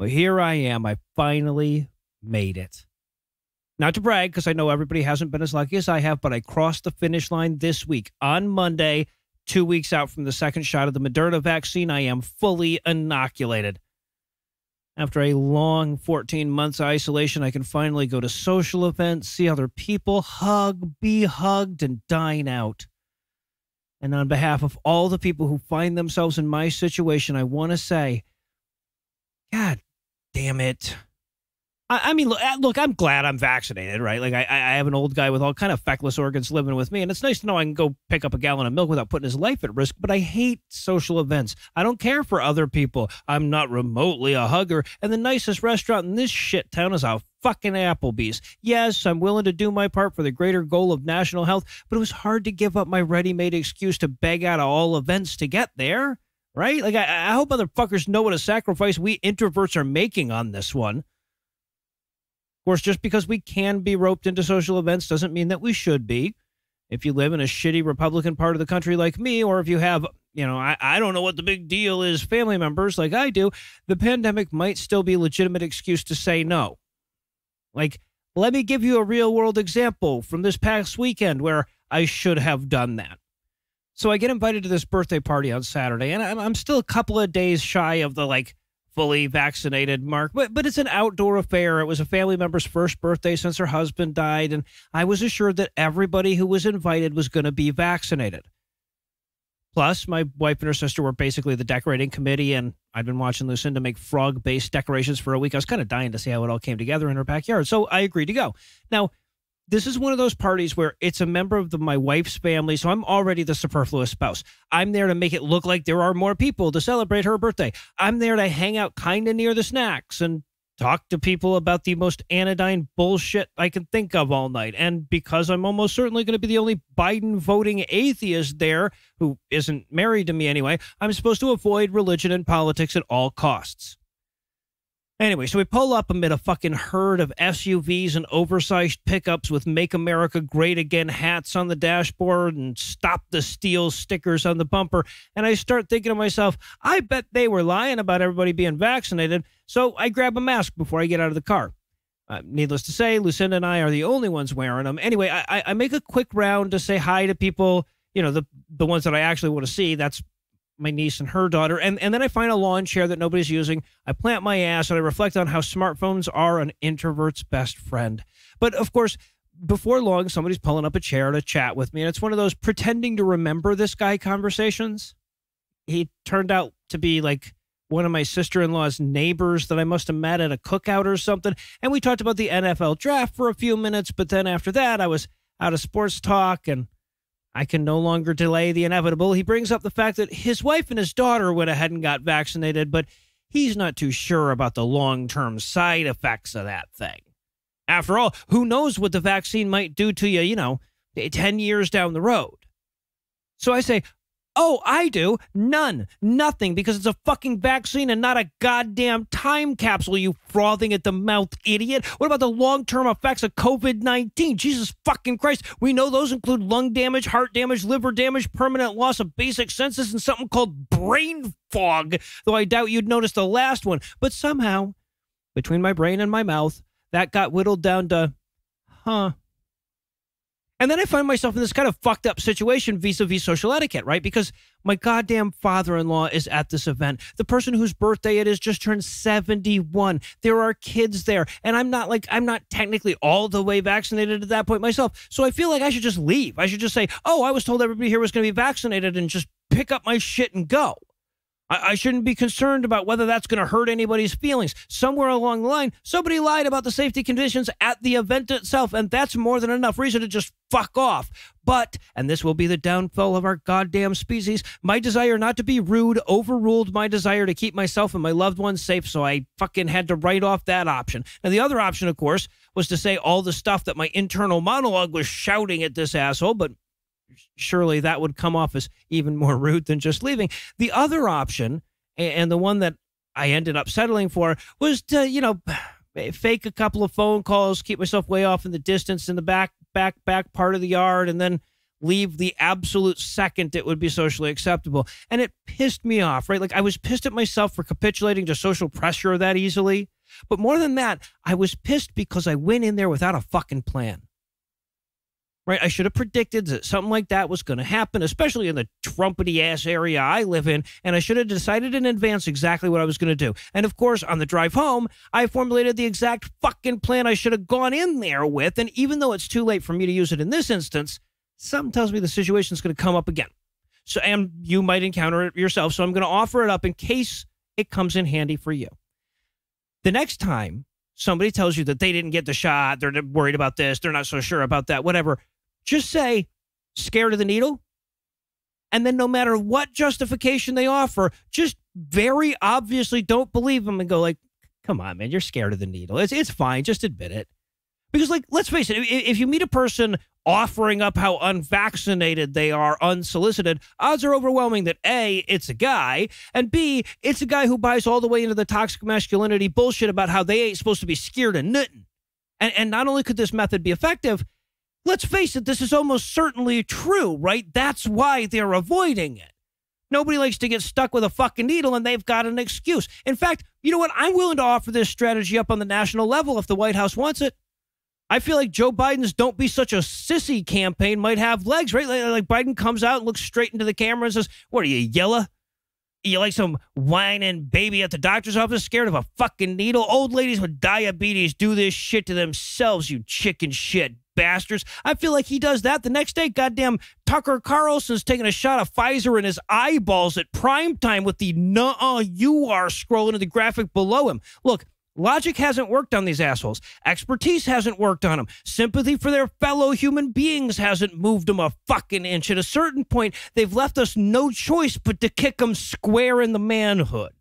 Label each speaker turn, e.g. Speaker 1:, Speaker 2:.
Speaker 1: Well, here I am. I finally made it. Not to brag, because I know everybody hasn't been as lucky as I have, but I crossed the finish line this week on Monday, two weeks out from the second shot of the Moderna vaccine. I am fully inoculated. After a long 14 months isolation, I can finally go to social events, see other people, hug, be hugged, and dine out. And on behalf of all the people who find themselves in my situation, I want to say, God damn it. I, I mean, look, look, I'm glad I'm vaccinated, right? Like, I, I have an old guy with all kind of feckless organs living with me, and it's nice to know I can go pick up a gallon of milk without putting his life at risk. But I hate social events. I don't care for other people. I'm not remotely a hugger, and the nicest restaurant in this shit town is a fucking Applebee's. Yes, I'm willing to do my part for the greater goal of national health, but it was hard to give up my ready-made excuse to beg out of all events to get there right? Like, I, I hope motherfuckers know what a sacrifice we introverts are making on this one. Of course, just because we can be roped into social events doesn't mean that we should be. If you live in a shitty Republican part of the country like me, or if you have, you know, I, I don't know what the big deal is, family members like I do, the pandemic might still be a legitimate excuse to say no. Like, let me give you a real world example from this past weekend where I should have done that. So I get invited to this birthday party on Saturday, and I'm still a couple of days shy of the like fully vaccinated mark, but but it's an outdoor affair. It was a family member's first birthday since her husband died, and I was assured that everybody who was invited was going to be vaccinated. Plus, my wife and her sister were basically the decorating committee, and I'd been watching Lucinda make frog based decorations for a week. I was kind of dying to see how it all came together in her backyard, so I agreed to go. Now, this is one of those parties where it's a member of the, my wife's family, so I'm already the superfluous spouse. I'm there to make it look like there are more people to celebrate her birthday. I'm there to hang out kind of near the snacks and talk to people about the most anodyne bullshit I can think of all night. And because I'm almost certainly going to be the only Biden voting atheist there who isn't married to me anyway, I'm supposed to avoid religion and politics at all costs. Anyway, so we pull up amid a fucking herd of SUVs and oversized pickups with Make America Great Again hats on the dashboard and Stop the Steal stickers on the bumper. And I start thinking to myself, I bet they were lying about everybody being vaccinated. So I grab a mask before I get out of the car. Uh, needless to say, Lucinda and I are the only ones wearing them. Anyway, I, I make a quick round to say hi to people, you know, the, the ones that I actually want to see. That's my niece and her daughter. And, and then I find a lawn chair that nobody's using. I plant my ass and I reflect on how smartphones are an introvert's best friend. But of course, before long, somebody's pulling up a chair to chat with me. And it's one of those pretending to remember this guy conversations. He turned out to be like one of my sister in law's neighbors that I must have met at a cookout or something. And we talked about the NFL draft for a few minutes. But then after that, I was out of sports talk and I can no longer delay the inevitable. He brings up the fact that his wife and his daughter went ahead and got vaccinated, but he's not too sure about the long term side effects of that thing. After all, who knows what the vaccine might do to you, you know, 10 years down the road. So I say, Oh, I do. None. Nothing. Because it's a fucking vaccine and not a goddamn time capsule, you frothing at the mouth idiot. What about the long term effects of COVID 19? Jesus fucking Christ. We know those include lung damage, heart damage, liver damage, permanent loss of basic senses, and something called brain fog, though I doubt you'd notice the last one. But somehow, between my brain and my mouth, that got whittled down to, huh. And then I find myself in this kind of fucked up situation vis a vis social etiquette, right? Because my goddamn father in law is at this event. The person whose birthday it is just turned 71. There are kids there. And I'm not like, I'm not technically all the way vaccinated at that point myself. So I feel like I should just leave. I should just say, oh, I was told everybody here was going to be vaccinated and just pick up my shit and go. I, I shouldn't be concerned about whether that's going to hurt anybody's feelings. Somewhere along the line, somebody lied about the safety conditions at the event itself, and that's more than enough reason to just fuck off. But, and this will be the downfall of our goddamn species, my desire not to be rude overruled my desire to keep myself and my loved ones safe, so I fucking had to write off that option. And the other option, of course, was to say all the stuff that my internal monologue was shouting at this asshole, but surely that would come off as even more rude than just leaving. The other option, and the one that I ended up settling for, was to, you know, eh, fake a couple of phone calls, keep myself way off in the distance in the back, back, back part of the yard, and then leave the absolute second it would be socially acceptable. And it pissed me off, right? Like I was pissed at myself for capitulating to social pressure that easily. But more than that, I was pissed because I went in there without a fucking plan right? I should have predicted that something like that was going to happen, especially in the trumpety ass area I live in. And I should have decided in advance exactly what I was going to do. And of course, on the drive home, I formulated the exact fucking plan I should have gone in there with. And even though it's too late for me to use it in this instance, something tells me the situation's going to come up again. So, and you might encounter it yourself. So I'm going to offer it up in case it comes in handy for you. The next time somebody tells you that they didn't get the shot, they're worried about this, they're not so sure about that, whatever, just say, scared of the needle. And then no matter what justification they offer, just very obviously don't believe them and go like, come on, man, you're scared of the needle. It's, it's fine. Just admit it. Because, like, let's face it, if you meet a person offering up how unvaccinated they are unsolicited, odds are overwhelming that A, it's a guy, and B, it's a guy who buys all the way into the toxic masculinity bullshit about how they ain't supposed to be scared of nothing. And, and not only could this method be effective, Let's face it, this is almost certainly true, right? That's why they're avoiding it. Nobody likes to get stuck with a fucking needle and they've got an excuse. In fact, you know what? I'm willing to offer this strategy up on the national level if the White House wants it. I feel like Joe Biden's don't be such a sissy campaign might have legs, right? Like, Biden comes out and looks straight into the camera and says, What are you, yelling?" you like some whining baby at the doctor's office, scared of a fucking needle. Old ladies with diabetes do this shit to themselves, you chicken shit bastards. I feel like he does that the next day. Goddamn Tucker Carlson's taking a shot of Pfizer in his eyeballs at prime time with the nuh-uh you are scrolling in the graphic below him. Look, Logic hasn't worked on these assholes. Expertise hasn't worked on them. Sympathy for their fellow human beings hasn't moved them a fucking inch. At a certain point, they've left us no choice but to kick them square in the manhood.